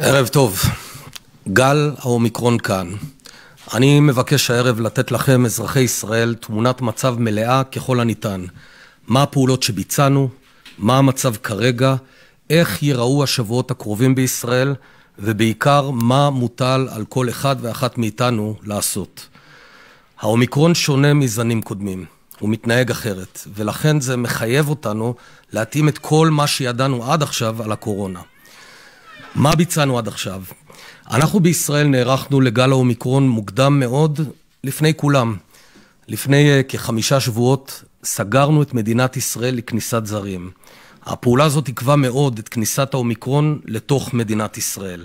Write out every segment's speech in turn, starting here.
ערב טוב. גל האומיקרון כאן. אני מבקש הערב לתת לכם, אזרחי ישראל, תמונת מצב מלאה ככל הניתן. מה הפעולות שביצענו, מה המצב כרגע, איך ייראו השבועות הקרובים בישראל, ובעיקר מה מוטל על כל אחד ואחת מאיתנו לעשות. האומיקרון שונה מזנים קודמים, הוא מתנהג אחרת, ולכן זה מחייב אותנו להתאים את כל מה שידענו עד עכשיו על הקורונה. מה ביצענו עד עכשיו? אנחנו בישראל נערכנו לגל האומיקרון מוקדם מאוד, לפני כולם. לפני אה, כחמישה שבועות סגרנו את מדינת ישראל לכניסת זרים. הפעולה הזאת עיכבה מאוד את כניסת האומיקרון לתוך מדינת ישראל.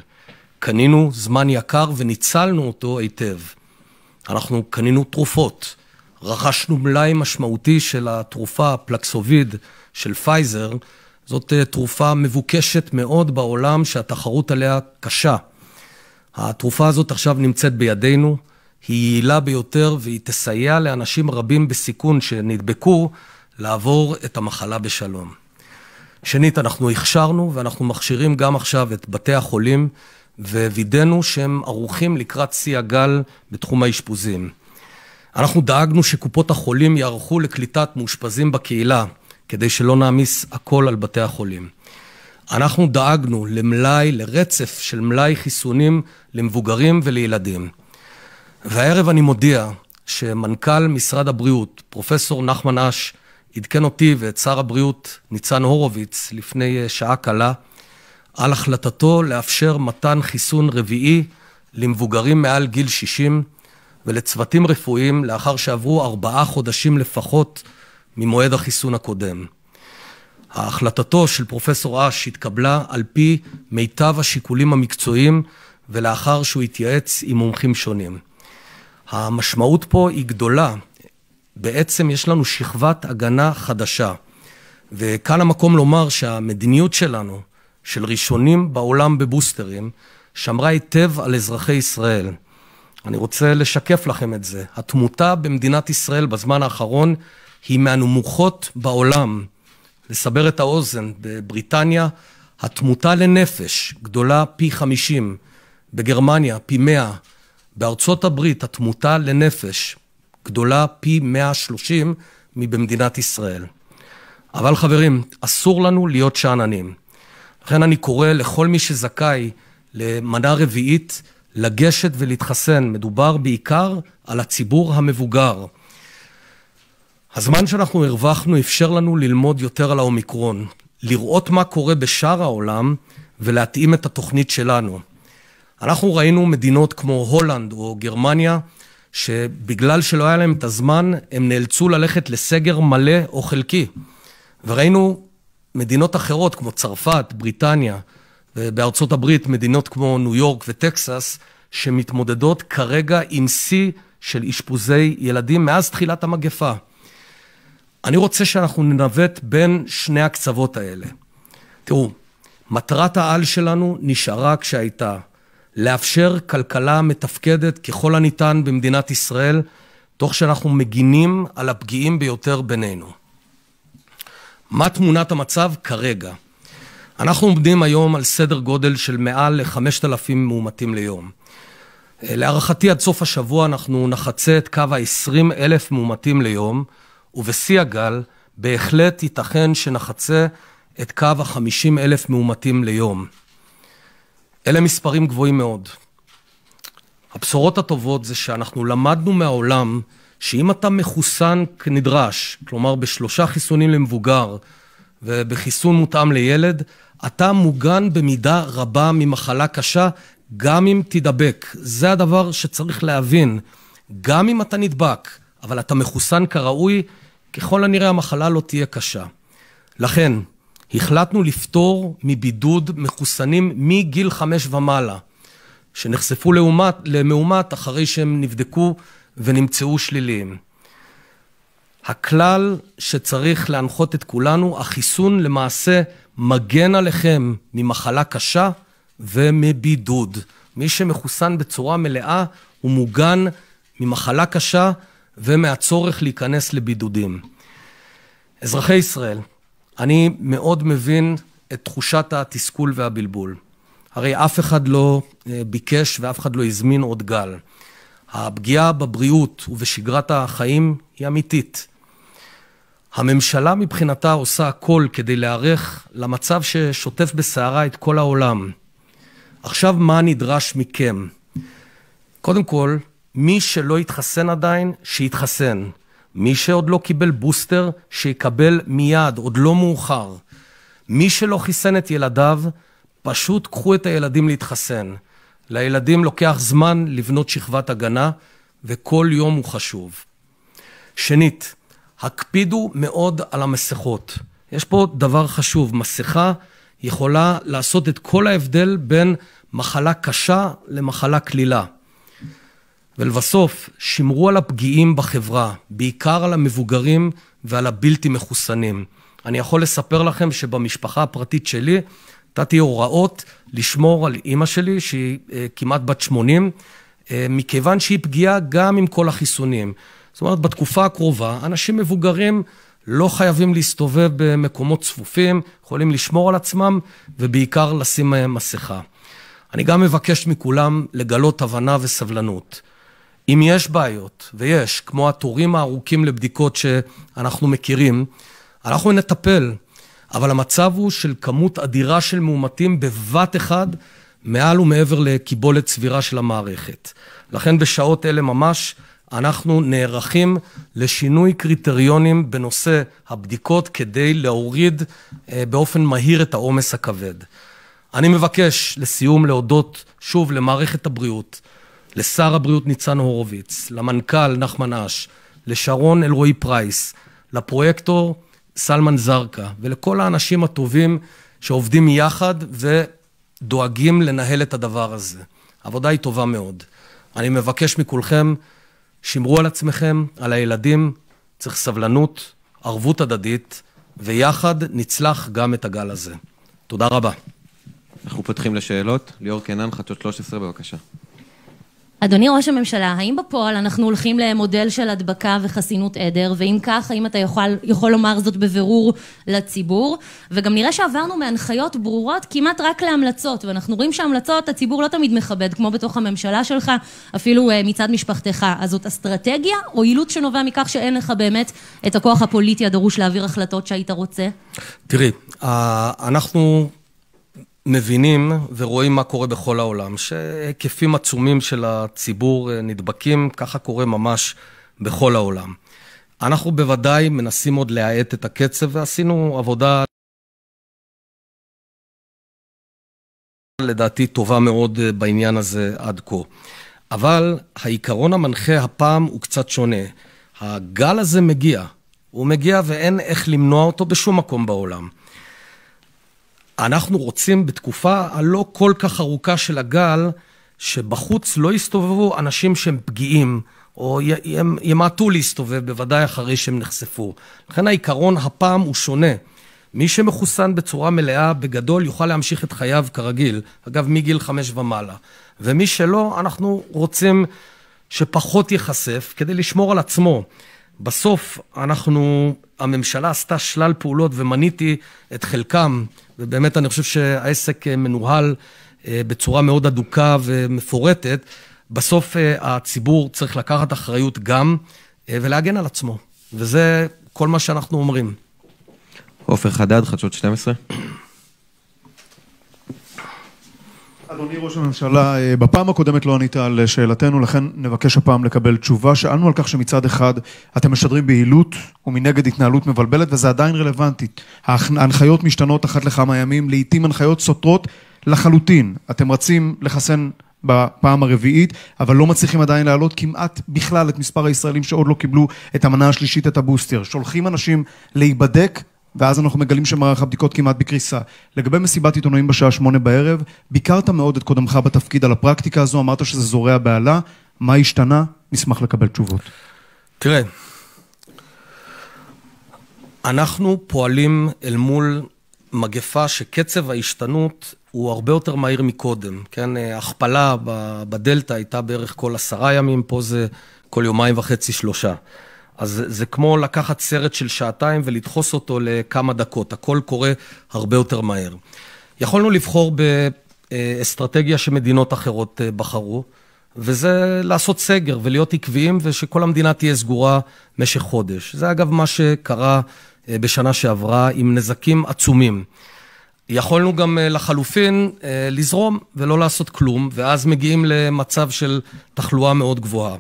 קנינו זמן יקר וניצלנו אותו היטב. אנחנו קנינו תרופות, רכשנו מלאי משמעותי של התרופה הפלקסוביד של פייזר, זאת אה, תרופה מבוקשת מאוד בעולם, שהתחרות עליה קשה. התרופה הזאת עכשיו נמצאת בידינו, היא יעילה ביותר והיא תסייע לאנשים רבים בסיכון שנדבקו לעבור את המחלה בשלום. שנית, אנחנו הכשרנו ואנחנו מכשירים גם עכשיו את בתי החולים ווידאנו שהם ערוכים לקראת שיא הגל בתחום האשפוזים. אנחנו דאגנו שקופות החולים יערכו לקליטת מאושפזים בקהילה. כדי שלא נעמיס הכל על בתי החולים. אנחנו דאגנו למלאי, לרצף של מלאי חיסונים למבוגרים ולילדים. והערב אני מודיע שמנכ"ל משרד הבריאות, פרופסור נחמן אש, עדכן אותי ואת שר הבריאות ניצן הורוביץ לפני אה, שעה קלה על החלטתו לאפשר מתן חיסון רביעי למבוגרים מעל גיל 60 ולצוותים רפואיים לאחר שעברו ארבעה חודשים לפחות ממועד החיסון הקודם. החלטתו של פרופסור אש התקבלה על פי מיטב השיקולים המקצועיים ולאחר שהוא התייעץ עם מומחים שונים. המשמעות פה היא גדולה. בעצם יש לנו שכבת הגנה חדשה. וכאן המקום לומר שהמדיניות שלנו, של ראשונים בעולם בבוסטרים, שמרה היטב על אזרחי ישראל. אני רוצה לשקף לכם את זה. התמותה במדינת ישראל בזמן האחרון היא מהנמוכות בעולם. לסבר את האוזן, בבריטניה התמותה לנפש גדולה פי 50, בגרמניה פי 100, בארצות הברית התמותה לנפש גדולה פי 130 מבמדינת ישראל. אבל חברים, אסור לנו להיות שאננים. לכן אני קורא לכל מי שזכאי למנה רביעית לגשת ולהתחסן. מדובר בעיקר על הציבור המבוגר. הזמן שאנחנו הרווחנו אפשר לנו ללמוד יותר על האומיקרון, לראות מה קורה בשאר העולם ולהתאים את התוכנית שלנו. אנחנו ראינו מדינות כמו הולנד או גרמניה, שבגלל שלא היה להם את הזמן, הם נאלצו ללכת לסגר מלא או חלקי. וראינו מדינות אחרות כמו צרפת, בריטניה, ובארצות הברית מדינות כמו ניו יורק וטקסס, שמתמודדות כרגע עם שיא של אשפוזי ילדים מאז תחילת המגפה. אני רוצה שאנחנו ננווט בין שני הקצוות האלה. תראו, מטרת העל שלנו נשארה כשהייתה, לאפשר כלכלה מתפקדת ככל הניתן במדינת ישראל, תוך שאנחנו מגינים על הפגיעים ביותר בינינו. מה תמונת המצב כרגע? אנחנו עומדים היום על סדר גודל של מעל ל-5,000 מאומתים ליום. אה, להערכתי עד סוף השבוע אנחנו נחצה את קו ה-20,000 מאומתים ליום, ובשיא הגל, בהחלט ייתכן שנחצה את קו ה-50 אלף מאומתים ליום. אלה מספרים גבוהים מאוד. הבשורות הטובות זה שאנחנו למדנו מהעולם שאם אתה מחוסן כנדרש, כלומר בשלושה חיסונים למבוגר ובחיסון מותאם לילד, אתה מוגן במידה רבה ממחלה קשה, גם אם תידבק. זה הדבר שצריך להבין. גם אם אתה נדבק, אבל אתה מחוסן כראוי, ככל הנראה המחלה לא תהיה קשה. לכן, החלטנו לפטור מבידוד מחוסנים מגיל חמש ומעלה, שנחשפו לעומת, למאומת אחרי שהם נבדקו ונמצאו שליליים. הכלל שצריך להנחות את כולנו, החיסון למעשה מגן עליכם ממחלה קשה ומבידוד. מי שמחוסן בצורה מלאה הוא מוגן ממחלה קשה ומהצורך להיכנס לבידודים. אזרחי ישראל, אני מאוד מבין את תחושת התסכול והבלבול. הרי אף אחד לא אה, ביקש ואף אחד לא הזמין עוד גל. הפגיעה בבריאות ובשגרת החיים היא אמיתית. הממשלה מבחינתה עושה הכל כדי להיערך למצב ששוטף בסערה את כל העולם. עכשיו, מה נדרש מכם? קודם כל, מי שלא התחסן עדיין, שיתחסן. מי שעוד לא קיבל בוסטר, שיקבל מיד, עוד לא מאוחר. מי שלא חיסן את ילדיו, פשוט קחו את הילדים להתחסן. לילדים לוקח זמן לבנות שכבת הגנה, וכל יום הוא חשוב. שנית, הקפידו מאוד על המסכות. יש פה דבר חשוב, מסכה יכולה לעשות את כל ההבדל בין מחלה קשה למחלה קלילה. ולבסוף, שמרו על הפגיעים בחברה, בעיקר על המבוגרים ועל הבלתי מחוסנים. אני יכול לספר לכם שבמשפחה הפרטית שלי נתתי הוראות לשמור על אימא שלי, שהיא אה, כמעט בת 80, אה, מכיוון שהיא פגיעה גם עם כל החיסונים. זאת אומרת, בתקופה הקרובה, אנשים מבוגרים לא חייבים להסתובב במקומות צפופים, יכולים לשמור על עצמם, ובעיקר לשים אה, מסכה. אני גם מבקש מכולם לגלות הבנה וסבלנות. אם יש בעיות, ויש, כמו התורים הארוכים לבדיקות שאנחנו מכירים, אנחנו נטפל. אבל המצב הוא של כמות אדירה של מאומתים בבת אחד, מעל ומעבר לקיבולת סבירה של המערכת. לכן בשעות אלה ממש אנחנו נערכים לשינוי קריטריונים בנושא הבדיקות כדי להוריד אה, באופן מהיר את העומס הכבד. אני מבקש לסיום להודות שוב למערכת הבריאות, לשר הבריאות ניצן הורוביץ, למנכ"ל נחמן אש, לשרון אלרועי פרייס, לפרויקטור סלמן זרקא, ולכל האנשים הטובים שעובדים יחד ודואגים לנהל את הדבר הזה. העבודה היא טובה מאוד. אני מבקש מכולכם, שמרו על עצמכם, על הילדים, צריך סבלנות, ערבות הדדית, ויחד נצלח גם את הגל הזה. תודה רבה. אנחנו פותחים לשאלות. ליאור קנן, חדשות 13, בבקשה. אדוני ראש הממשלה, האם בפועל אנחנו הולכים למודל של הדבקה וחסינות עדר, ואם כך, האם אתה יכול, יכול לומר זאת בבירור לציבור? וגם נראה שעברנו מהנחיות ברורות כמעט רק להמלצות, ואנחנו רואים שהמלצות הציבור לא תמיד מכבד, כמו בתוך הממשלה שלך, אפילו אה, מצד משפחתך. אז זאת אסטרטגיה, או אילוץ שנובע מכך שאין לך באמת את הכוח הפוליטי הדרוש להעביר החלטות שהיית רוצה? תראי, אה, אנחנו... מבינים ורואים מה קורה בכל העולם, שהיקפים עצומים של הציבור אה, נדבקים, ככה קורה ממש בכל העולם. אנחנו בוודאי מנסים עוד להאט את הקצב, ועשינו עבודה, לדעתי, טובה מאוד אה, בעניין הזה עד כה. אבל העיקרון המנחה הפעם הוא קצת שונה. הגל הזה מגיע, הוא מגיע ואין איך למנוע אותו בשום מקום בעולם. אנחנו רוצים בתקופה הלא כל כך ארוכה של הגל, שבחוץ לא יסתובבו אנשים שהם פגיעים, או הם ימעטו להסתובב, בוודאי אחרי שהם נחשפו. לכן העיקרון הפעם הוא שונה. מי שמחוסן בצורה מלאה, בגדול, יוכל להמשיך את חייו כרגיל. אגב, מגיל חמש ומעלה. ומי שלא, אנחנו רוצים שפחות ייחשף, כדי לשמור על עצמו. בסוף אנחנו, הממשלה עשתה שלל פעולות ומניתי את חלקם, ובאמת אני חושב שהעסק אה, מנוהל אה, בצורה מאוד אדוקה ומפורטת. בסוף אה, הציבור צריך לקחת אחריות גם ולהגן על עצמו, וזה כל מה שאנחנו אומרים. עופר חדד, חדשות 12. אדוני ראש הממשלה, אה, בפעם הקודמת לא ענית על שאלתנו, לכן נבקש הפעם לקבל תשובה. שאלנו על כך שמצד אחד אתם משדרים ביעילות ומנגד התנהלות מבלבלת, וזה עדיין רלוונטי. ההנחיות משתנות אחת לכמה ימים, לעתים הנחיות סותרות לחלוטין. אתם רצים לחסן בפעם הרביעית, אבל לא מצליחים עדיין להעלות כמעט בכלל את מספר הישראלים שעוד לא קיבלו את המנה השלישית, את הבוסטר. שולחים אנשים להיבדק ואז אנחנו מגלים שמערך הבדיקות כמעט בקריסה. לגבי מסיבת עיתונאים בשעה שמונה בערב, ביקרת מאוד את קודמך בתפקיד על הפרקטיקה הזו, אמרת שזה זורע בהלה, מה השתנה? נשמח לקבל תשובות. תראה, אנחנו פועלים אל מול מגפה שקצב ההשתנות הוא הרבה יותר מהיר מקודם, כן? הכפלה בדלתא הייתה בערך כל עשרה ימים, פה זה כל יומיים וחצי, שלושה. אז זה כמו לקחת סרט של שעתיים ולדחוס אותו לכמה דקות, הכל קורה הרבה יותר מהר. יכולנו לבחור באסטרטגיה שמדינות אחרות אה, בחרו, וזה לעשות סגר ולהיות עקביים ושכל המדינה תהיה סגורה משך חודש. זה אגב מה שקרה אה, בשנה שעברה עם נזקים עצומים. יכולנו גם אה, לחלופין לזרום ולא לעשות כלום, ואז מגיעים למצב של תחלואה מאוד גבוהה.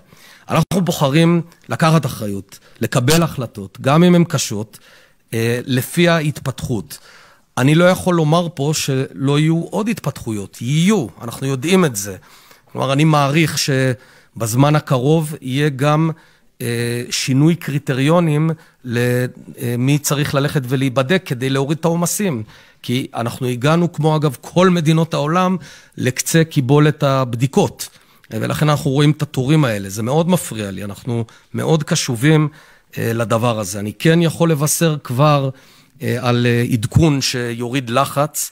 אנחנו בוחרים לקחת אחריות, לקבל החלטות, גם אם הן קשות, אה, לפי ההתפתחות. אני לא יכול לומר פה שלא יהיו עוד התפתחויות, יהיו, אנחנו יודעים את זה. כלומר, אני מעריך שבזמן הקרוב יהיה גם אה, שינוי קריטריונים למי אה, צריך ללכת ולהיבדק כדי להוריד את העומסים. כי אנחנו הגענו, כמו אגב כל מדינות העולם, לקצה קיבולת הבדיקות. ולכן אנחנו רואים את התורים האלה. זה מאוד מפריע לי, אנחנו מאוד קשובים אה, לדבר הזה. אני כן יכול לבשר כבר אה, על אה, עדכון שיוריד לחץ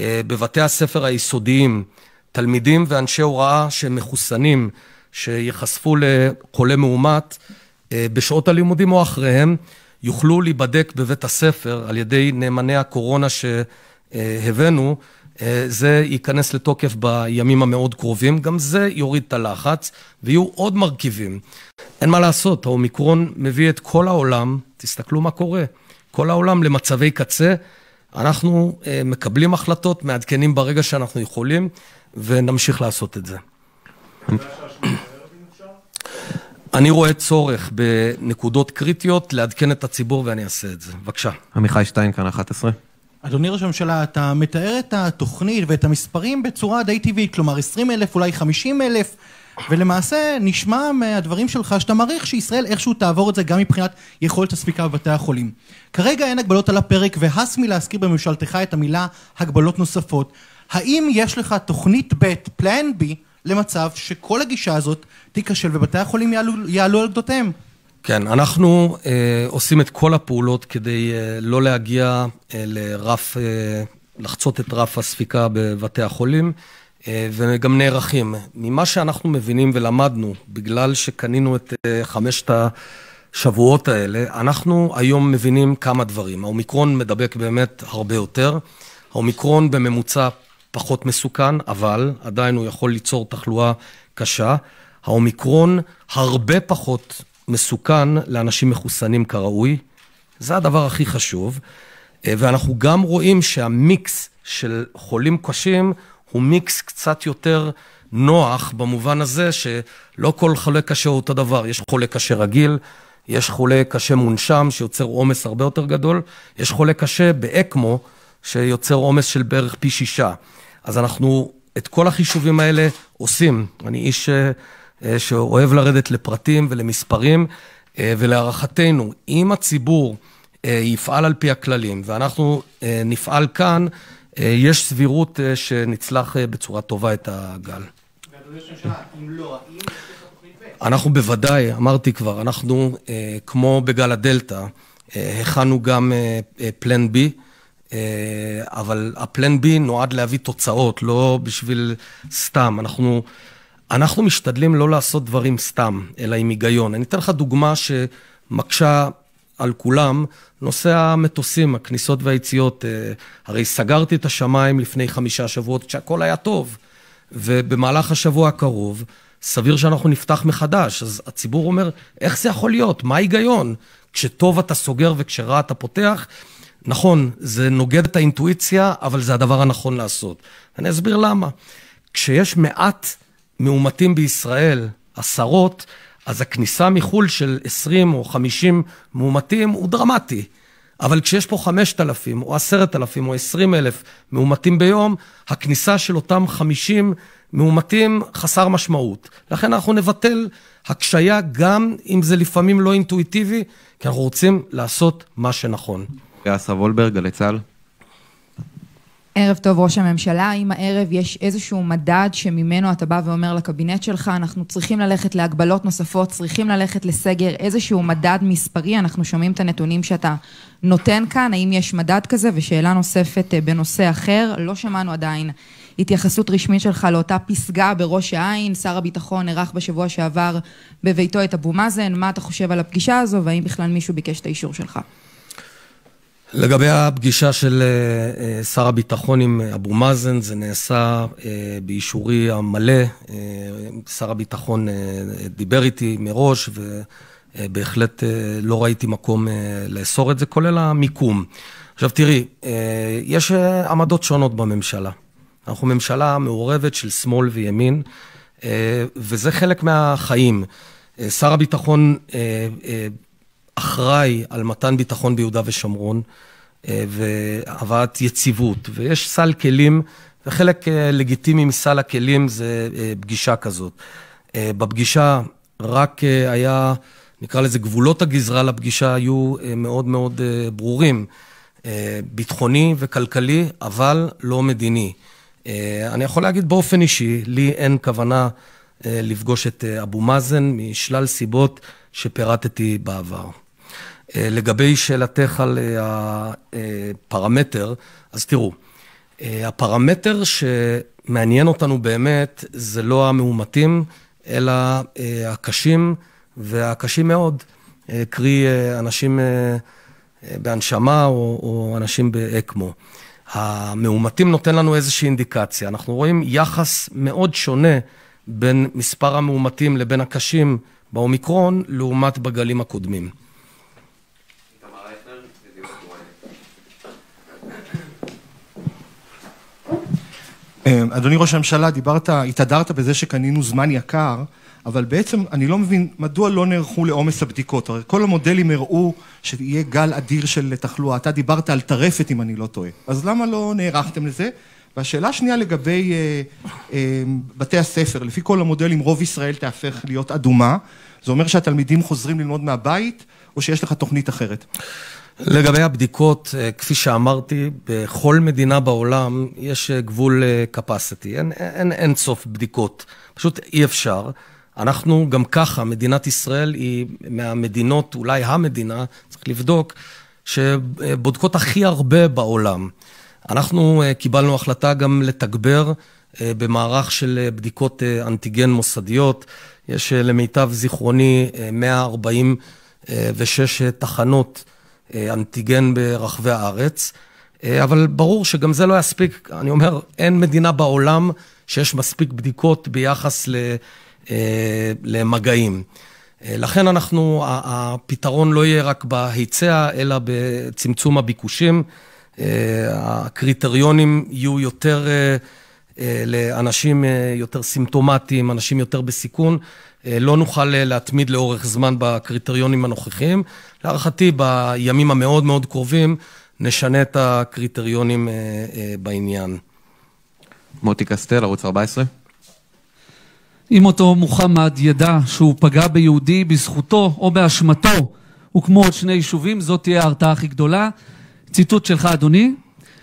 בבתי הספר היסודיים. תלמידים ואנשי הוראה שמחוסנים, שיחשפו לחולה מאומת בשעות הלימודים או אחריהם, יוכלו להיבדק בבית הספר על ידי נאמני הקורונה שהבאנו. אה, זה ייכנס לתוקף בימים המאוד קרובים, גם זה יוריד את הלחץ, ויהיו עוד מרכיבים. אין מה לעשות, האומיקרון מביא את כל העולם, תסתכלו מה קורה, כל העולם למצבי קצה. אנחנו אה, מקבלים החלטות, מעדכנים ברגע שאנחנו יכולים, ונמשיך לעשות את זה. אני רואה צורך בנקודות קריטיות לעדכן את הציבור ואני אעשה את זה. בבקשה. עמיחי שטיינקרן, 11. אדוני ראש הממשלה, אתה מתאר את התוכנית ואת המספרים בצורה די טבעית, כלומר 20 אלף, אולי 50 אלף, ולמעשה נשמע מהדברים שלך שאתה מעריך שישראל איכשהו תעבור את זה גם מבחינת יכולת הספיקה בבתי החולים. כרגע אין הגבלות על הפרק, והס מלהזכיר בממשלתך את המילה הגבלות נוספות. האם יש לך תוכנית ב', פלן בי, למצב שכל הגישה הזאת תיכשל ובתי החולים יעלו, יעלו על גדותיהם? כן, אנחנו אה, עושים את כל הפעולות כדי אה, לא להגיע אה, לרף, אה, לחצות את רף הספיקה בבתי החולים, אה, וגם נערכים. ממה שאנחנו מבינים ולמדנו, בגלל שקנינו את אה, חמשת השבועות האלה, אנחנו היום מבינים כמה דברים. האומיקרון מדבק באמת הרבה יותר. האומיקרון בממוצע פחות מסוכן, אבל עדיין הוא יכול ליצור תחלואה קשה. האומיקרון הרבה פחות מסוכן לאנשים מחוסנים כראוי. זה הדבר הכי חשוב. אה, ואנחנו גם רואים שהמיקס של חולים קשים הוא מיקס קצת יותר נוח במובן הזה שלא כל חולה קשה הוא אותו דבר. יש חולה קשה רגיל, יש חולה קשה מונשם שיוצר עומס הרבה יותר גדול, יש חולה קשה באקמו שיוצר עומס של בערך פי שישה. אז אנחנו את כל החישובים האלה עושים. אני איש... אה, אה, שאוהב לרדת לפרטים ולמספרים, אה, ולהערכתנו, אם הציבור אה, יפעל על פי הכללים, ואנחנו נפעל כאן, יש סבירות שנצלח בצורה טובה את הגל. לא, אנחנו בוודאי, אמרתי כבר, אנחנו, כמו בגל הדלתא, הכנו גם פלן בי, אבל הפלן בי נועד להביא תוצאות, לא בשביל סתם. אנחנו אנחנו משתדלים לא לעשות דברים סתם, אלא עם היגיון. אני אתן לך דוגמה שמקשה על כולם, נושא המטוסים, הכניסות והיציאות. אה, הרי סגרתי את השמיים לפני חמישה שבועות, כשהכול היה טוב, ובמהלך השבוע הקרוב, סביר שאנחנו נפתח מחדש. אז הציבור אומר, איך זה יכול להיות? מה ההיגיון? כשטוב אתה סוגר וכשרע אתה פותח. נכון, זה נוגד את האינטואיציה, אבל זה הדבר הנכון לעשות. אני אסביר למה. כשיש מעט מאומתים בישראל עשרות, אז הכניסה מחו"ל של 20 או 50 מאומתים הוא דרמטי. אבל כשיש פה 5,000 או 10,000 או 20,000 מאומתים ביום, הכניסה של אותם 50 מאומתים חסר משמעות. לכן אנחנו נבטל הקשייה, גם אם זה לפעמים לא אינטואיטיבי, כי אנחנו רוצים לעשות מה שנכון. יאסר וולברג, גלי צה"ל. ערב טוב ראש הממשלה, האם הערב יש איזשהו מדד שממנו אתה בא ואומר לקבינט שלך, אנחנו צריכים ללכת להגבלות נוספות, צריכים ללכת לסגר, איזשהו מדד מספרי, אנחנו שומעים את הנתונים שאתה נותן כאן, האם יש מדד כזה? ושאלה נוספת אה, בנושא אחר, לא שמענו עדיין התייחסות רשמית שלך לאותה פסגה בראש העין, שר הביטחון ערך בשבוע שעבר בביתו את אבו מאזן, מה אתה חושב על הפגישה הזו, והאם בכלל מישהו ביקש את האישור שלך? לגבי הפגישה של אה, אה, שר הביטחון עם אבו מאזן, זה נעשה אה, באישורי המלא. שר הביטחון דיבר איתי מראש, ובהחלט לא ראיתי מקום לאסור את זה, כולל המיקום. עכשיו תראי, יש עמדות שונות בממשלה. אנחנו ממשלה מעורבת של שמאל וימין, וזה חלק מהחיים. שר הביטחון אחראי על מתן ביטחון ביהודה ושומרון אה, והבאת יציבות. ויש סל כלים, וחלק אה, לגיטימי מסל הכלים זה אה, פגישה כזאת. בפגישה רק היה, נקרא לזה גבולות הגזרה לפגישה היו מאוד מאוד ברורים. ביטחוני וכלכלי, אבל לא מדיני. אני יכול להגיד באופן אישי, לי אין כוונה לפגוש את אבו מאזן משלל סיבות שפירטתי בעבר. אה, לגבי שאלתך על הפרמטר, אה, אה, אז תראו, הפרמטר שמעניין אותנו באמת זה לא המאומתים, אלא הקשים, והקשים מאוד, קרי אנשים בהנשמה או, או אנשים באקמו. המאומתים נותן לנו איזושהי אינדיקציה. אנחנו רואים יחס מאוד שונה בין מספר המאומתים לבין הקשים באומיקרון, לעומת בגלים הקודמים. אמ, אדוני ראש הממשלה, דיברת, התהדרת בזה שקנינו זמן יקר, אבל בעצם אני לא מבין מדוע לא נערכו לעומס הבדיקות. הרי כל המודלים הראו שיהיה גל אדיר של תחלואה. אתה דיברת על טרפת, אם אני לא טועה. אז למה לא נערכתם לזה? והשאלה השנייה לגבי אה, אה, בתי הספר, לפי כל המודלים רוב ישראל תהפך להיות אדומה, זה אומר שהתלמידים חוזרים ללמוד מהבית, או שיש לך תוכנית אחרת? לגבי הבדיקות, אה, כפי שאמרתי, בכל מדינה בעולם יש אה, גבול אה, capacity, אין, אין, אין סוף בדיקות, פשוט אי אפשר. אנחנו גם ככה, מדינת ישראל היא מהמדינות, אולי המדינה, צריך לבדוק, שבודקות הכי הרבה בעולם. אנחנו קיבלנו החלטה גם לתגבר במערך של בדיקות אנטיגן מוסדיות. יש למיטב זיכרוני 146 תחנות. אה, אנטיגן ברחבי הארץ. אה, אבל ברור שגם זה לא יספיק. אני אומר, אין מדינה בעולם שיש מספיק בדיקות ביחס ל, אה, למגעים. לכן אנחנו, הפתרון לא יהיה רק בהיצע, אלא בצמצום הביקושים. הקריטריונים יהיו יותר לאנשים יותר סימפטומטיים, אנשים יותר בסיכון, אה, לא נוכל אה, להתמיד לאורך זמן בקריטריונים הנוכחיים. להערכתי, בימים המאוד מאוד קרובים, נשנה את הקריטריונים אה, בעניין. מוטי קסטל, ערוץ 14. אם אותו מוחמד ידע שהוא פגע ביהודי בזכותו או באשמתו, הוקמו עוד שני יישובים, זאת תהיה ההרתעה הכי גדולה. ציטוט שלך, אדוני.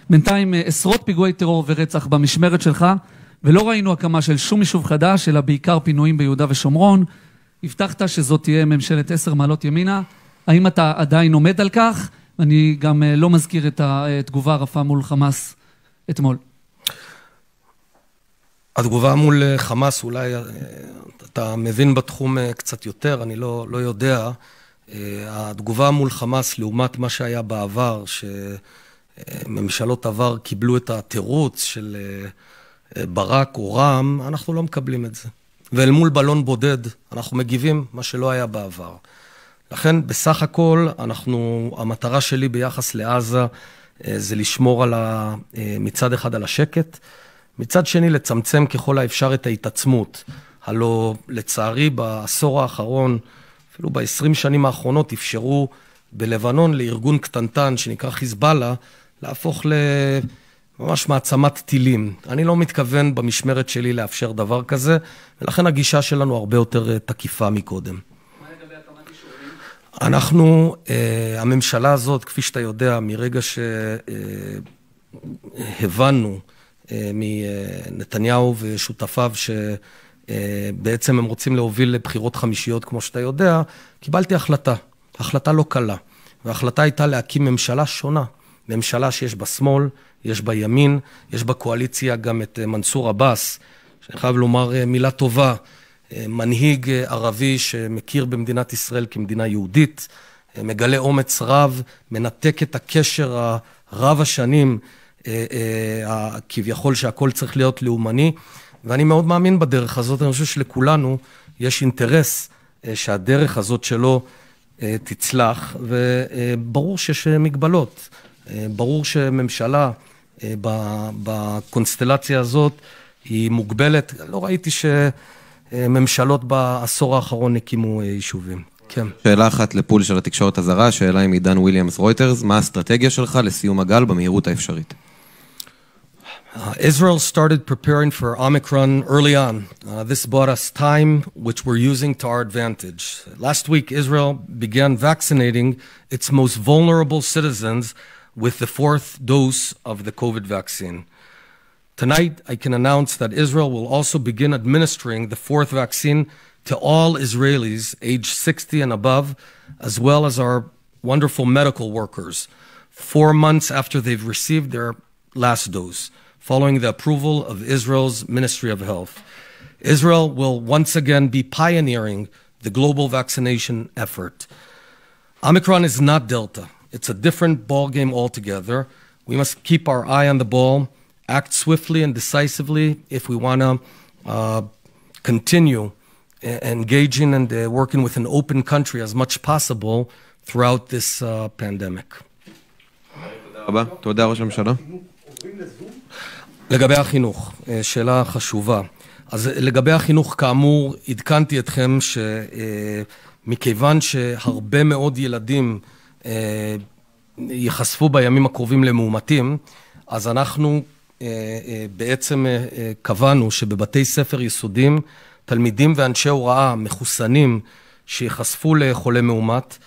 בינתיים עשרות פיגועי טרור ורצח במשמרת שלך. ולא ראינו הקמה של שום יישוב חדש, אלא בעיקר פינויים ביהודה ושומרון. הבטחת שזאת תהיה ממשלת עשר מעלות ימינה. האם אתה עדיין עומד על כך? אני גם אה, לא מזכיר את התגובה אה, הרפה מול חמאס אתמול. התגובה מול אה, חמאס, אולי אתה מבין בתחום קצת יותר, אני לא, לא יודע. התגובה מול חמאס לעומת מה שהיה בעבר, שממשלות עבר קיבלו את התירוץ של ברק או רם, אנחנו לא מקבלים את זה. ואל מול בלון בודד, אנחנו מגיבים מה שלא היה בעבר. לכן, בסך הכל, אנחנו, המטרה שלי ביחס לעזה אה, זה לשמור על ה, אה, מצד אחד על השקט, מצד שני, לצמצם ככל האפשר את ההתעצמות. הלא, לצערי, בעשור האחרון, אפילו ב-20 שנים האחרונות, אפשרו בלבנון לארגון קטנטן שנקרא חיזבאללה, להפוך ל... ממש מעצמת טילים. אני לא מתכוון במשמרת שלי לאפשר דבר כזה, ולכן הגישה שלנו הרבה יותר אה, תקיפה מקודם. אנחנו, uh, הממשלה הזאת, כפי שאתה יודע, מרגע שהבנו אה, uh, מנתניהו ושותפיו שבעצם uh, הם רוצים להוביל לבחירות חמישיות, כמו שאתה יודע, קיבלתי החלטה. החלטה לא קלה. וההחלטה הייתה להקים ממשלה שונה. ממשלה שיש בה שמאל, יש בה ימין, יש בקואליציה גם את אה, מנסור עבאס, שאני חייב לומר אה, מילה טובה, אה, מנהיג ערבי שמכיר במדינת ישראל כמדינה יהודית, מגלה אומץ רב, מנתק את הקשר הרב השנים, כביכול שהכל צריך להיות לאומני, ואני מאוד מאמין בדרך הזאת, אני חושב שלכולנו יש אינטרס שהדרך הזאת שלו תצלח, וברור שיש מגבלות. אה, ברור שממשלה אה, בקונסטלציה הזאת היא מוגבלת. לא ראיתי שממשלות בעשור האחרון הקימו אה, יישובים. כן. שאלה אחת לפול של התקשורת הזרה, שאלה עם עידן וויליאמס רויטרס, מה האסטרטגיה שלך לסיום הגל במהירות האפשרית? Uh, Israel started preparing for Omicron early on. Uh, this bought us time, which we're using to our advantage. Last week, Israel began vaccinating its most vulnerable citizens with the fourth dose of the COVID vaccine. Tonight, I can announce that Israel will also begin administering the fourth vaccine to all Israelis aged 60 and above, as well as our wonderful medical workers, four months after they've received their last dose, following the approval of Israel's Ministry of Health. Israel will once again be pioneering the global vaccination effort. Omicron is not Delta. It's a different ballgame altogether. We must keep our eye on the ball, act swiftly and decisively if we want to uh, continue engaging and uh, working with an open country as much possible throughout this uh, pandemic. לגבי החינוך, שאלה חשובה. אז לגבי החינוך, כאמור, עדכנתי אתכם שמכיוון שהרבה מאוד ילדים אה, ייחשפו בימים הקרובים למאומתים, אז אנחנו אה, אה, בעצם קבענו שבבתי ספר יסודיים, תלמידים ואנשי הוראה מחוסנים שייחשפו לחולה מאומת,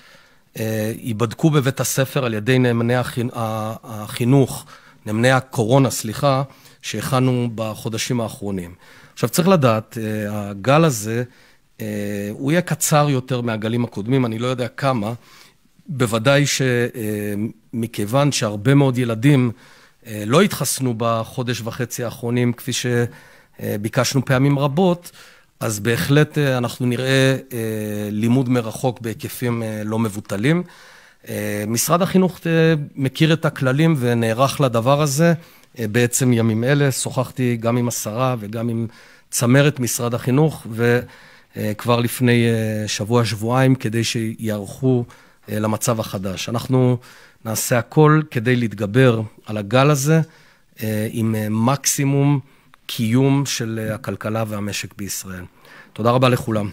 ייבדקו בבית הספר על ידי נאמני החינוך, נאמני הקורונה, סליחה, שהכנו בחודשים האחרונים. עכשיו, צריך לדעת, הגל הזה, הוא יהיה קצר יותר מהגלים הקודמים, אני לא יודע כמה, בוודאי שמכיוון אה, שהרבה מאוד ילדים אה, לא התחסנו בחודש וחצי האחרונים, כפי שביקשנו פעמים רבות, אז בהחלט אה, אנחנו נראה לימוד מרחוק בהיקפים לא מבוטלים. משרד החינוך מכיר את הכללים ונערך לדבר הזה בעצם ימים אלה. שוחחתי גם עם השרה וגם עם צמרת משרד החינוך, וכבר לפני שבוע-שבועיים, כדי שיערכו אה, למצב החדש. אנחנו נעשה הכל כדי להתגבר על הגל הזה אה, עם אה, מקסימום קיום של הכלכלה והמשק בישראל. תודה רבה לכולם.